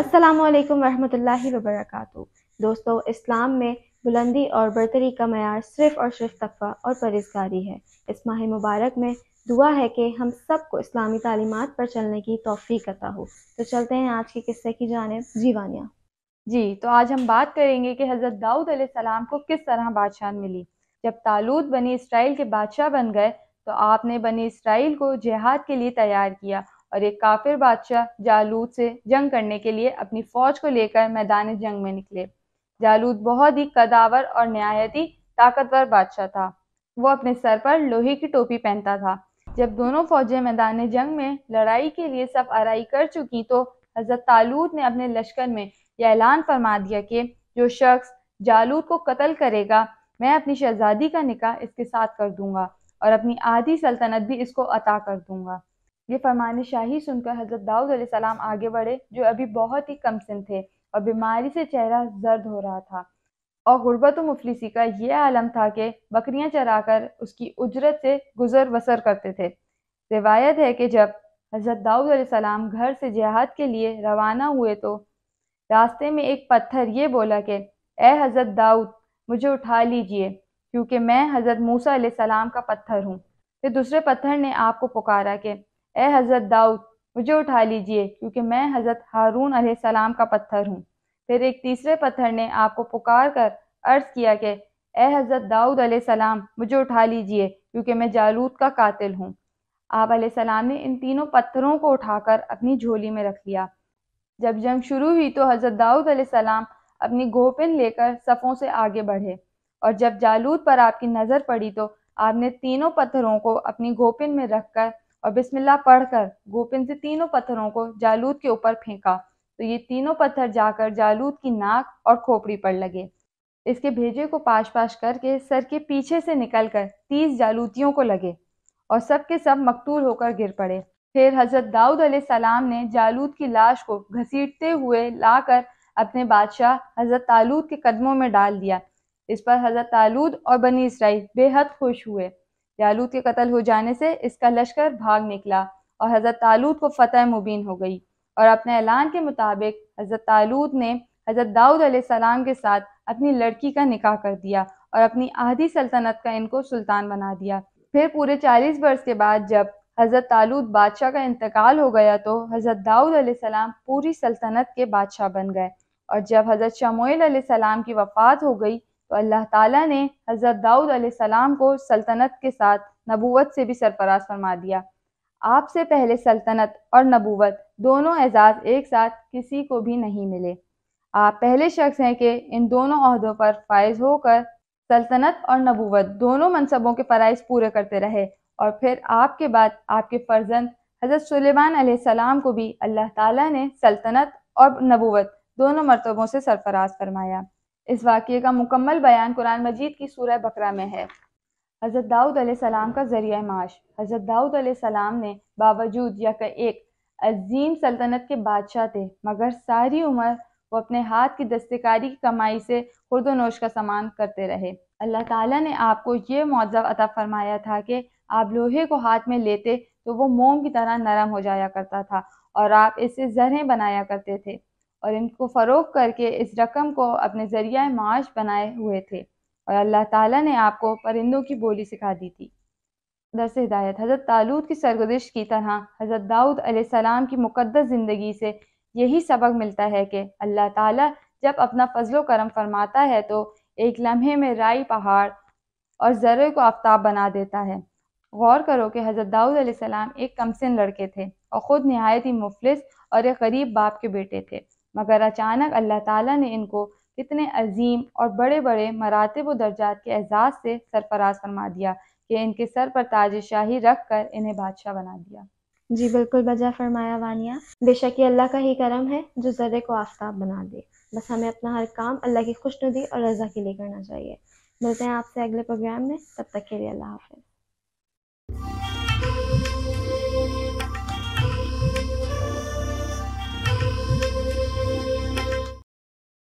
अस्सलाम वालेकुम रहमतुल्लाहि व बरकातहू दोस्तों इस्लाम में बुलंदी और बरतरी का मैार सिर्फ़ और सिर्फ तकवा और परहेजगारी है इस माह मुबारक में दुआ है कि हम सबको इस्लामी तालीमत पर चलने की तोफ़ी अता हो तो चलते हैं आज के किस्से की जानब जीवानिया जी तो आज हम बात करेंगे कि हज़रत दाऊद सलाम को किस तरह बादशाह मिली जब तालूद बनी इसराइल के बादशाह बन गए तो आपने बनी इसराइल को जिहाद के लिए तैयार किया और एक काफिर बादशाह जालूद से जंग करने के लिए अपनी फौज को लेकर मैदान जंग में निकले जालूद बहुत ही कदावर और नहायती ताकतवर बादशाह था वो अपने सर पर लोहे की टोपी पहनता था जब दोनों फौजें मैदान जंग में लड़ाई के लिए सब आरई कर चुकी तो हजरत तालूद ने अपने लश्कर में यह ऐलान फरमा दिया कि जो शख्स जालूद को कत्ल करेगा मैं अपनी शहजादी का निकाह इसके साथ कर दूंगा और अपनी आधी सल्तनत भी इसको अता कर दूंगा ये फरमान शाही सुनकर हज़रत दाऊद सलाम आगे बढ़े जो अभी बहुत ही कम सिन थे और बीमारी से चेहरा जर्द हो रहा था और गुर्बत मुफलिसी का यह आलम था कि बकरियां चराकर उसकी उजरत से गुजर बसर करते थे रिवायत है कि जब हज़रत दाऊद सलाम घर से जिहाद के लिए रवाना हुए तो रास्ते में एक पत्थर ये बोला कि ए हज़रत दाऊद मुझे उठा लीजिए क्योंकि मैं हज़रत मूसा सलाम का पत्थर हूँ फिर दूसरे पत्थर ने आपको पुकारा कि ए हज़रत दाऊद मुझे उठा लीजिए क्योंकि मैं हज़रत हारून सलाम का पत्थर हूँ फिर एक तीसरे पत्थर ने आपको पुकार कर अर्ज किया कि ए हज़रत दाऊद सलाम मुझे उठा लीजिए क्योंकि मैं जालूद का कातिल हूँ आप सलाम ने इन तीनों पत्थरों को उठाकर अपनी झोली में रख लिया जब जंग शुरू हुई तो हज़रत दाऊद सलाम अपनी गोपिन लेकर सफ़ों से आगे बढ़े और जब जालूद पर आपकी नज़र पड़ी तो आपने तीनों पत्थरों को अपनी गोपिन में रखकर और बिस्मिल्लाह पढ़कर गोपिन से तीनों पत्थरों को जालूद के ऊपर फेंका तो ये तीनों पत्थर जाकर जालूद की नाक और खोपड़ी पर लगे इसके भेजे को पाश पाश करके सर के पीछे से निकलकर तीस जालूतियों को लगे और सब के सब मकतूल होकर गिर पड़े फिर हजरत दाऊद सलाम ने जालूद की लाश को घसीटते हुए लाकर अपने बादशाह हजरत तालूद के कदमों में डाल दिया इस पर हजरत तालूद और बनी इसराइल बेहद खुश हुए यालूत के कत्ल हो जाने से इसका लश्कर भाग निकला और हज़रत तालूत को फतह मुबीन हो गई और अपने ऐलान के मुताबिक हज़रत तालूत ने हज़रत दाऊद सलाम के साथ अपनी लड़की का निकाह कर दिया और अपनी आधी सल्तनत का इनको सुल्तान बना दिया फिर पूरे चालीस वर्ष के बाद जब हज़रत तालूत बादशाह का इंतकाल हो गया तो हज़रत दाऊद सलाम पूरी सल्तनत के बादशाह बन गए और जब हज़रत शमोल सलाम की वफ़ात हो गई तो अल्लाह ताला ने हज़रत दाऊद सलाम को सल्तनत के साथ नबूवत से भी सरफराज फरमा दिया आपसे पहले सल्तनत और नबूवत दोनों एजाज एक साथ किसी को भी नहीं मिले आप पहले शख्स हैं कि इन दोनों अहदों पर फायज होकर सल्तनत और नबूवत दोनों मनसबों के फ़रज़ पूरे करते रहे और फिर आपके बाद आपके फर्जंद हज़रत सुलेमान सलाम को भी अल्लाह ताला ने सल्तनत और नबूवत दोनों मरतबों से सरफराज फरमाया इस वाक़े का मुकम्मल बयान कुरान मजीद की सूरह बकरा में है हज़रत दाऊद सलाम का ज़रिया माश हज़रत दाऊद सलाम ने बावजूद या एक अजीम सल्तनत के बादशाह थे मगर सारी उम्र वो अपने हाथ की दस्तकारी की कमाई से खुर्द नोश का सामान करते रहे अल्लाह ताला ने आपको ये मुआवजा अता फरमाया था कि आप लोहे को हाथ में लेते तो वो मोम की तरह नरम हो जाया करता था और आप इसे जरें बनाया करते थे और इनको फ़रोग करके इस रकम को अपने ज़रिया माश बनाए हुए थे और अल्लाह ताला ने आपको परिंदों की बोली सिखा दी थी दरस हिदायत हज़रत तालूद की सरगुजश की तरह हज़रत दाऊद सलाम की मुकदस ज़िंदगी से यही सबक मिलता है कि अल्लाह ताला जब अपना फजलो करम फरमाता है तो एक लम्हे में राई पहाड़ और ज़र्रे को आफ्ताब बना देता है गौर करो कि हज़रत दाऊद सलाम एक कमसिन लड़के थे और ख़ुद नहायत ही मुफलिस और एक गरीब बाप के बेटे थे मगर अचानक अल्लाह ताला ने इनको कितने अजीम और बड़े बड़े मरातब दर्जात के एजाज़ से सरफराज फरमा दिया कि इनके सर पर ताज शाही रख कर इन्हें बादशाह बना दिया जी बिल्कुल बजा फरमाया वानिया बेशक ये अल्लाह का ही करम है जो जरे को आफ्ताब बना दे बस हमें अपना हर काम अल्लाह की खुशनुदी और रज़ा के लिए करना चाहिए मिलते हैं आपसे अगले प्रोग्राम में तब तक के लिए अल्लाह हाफिज़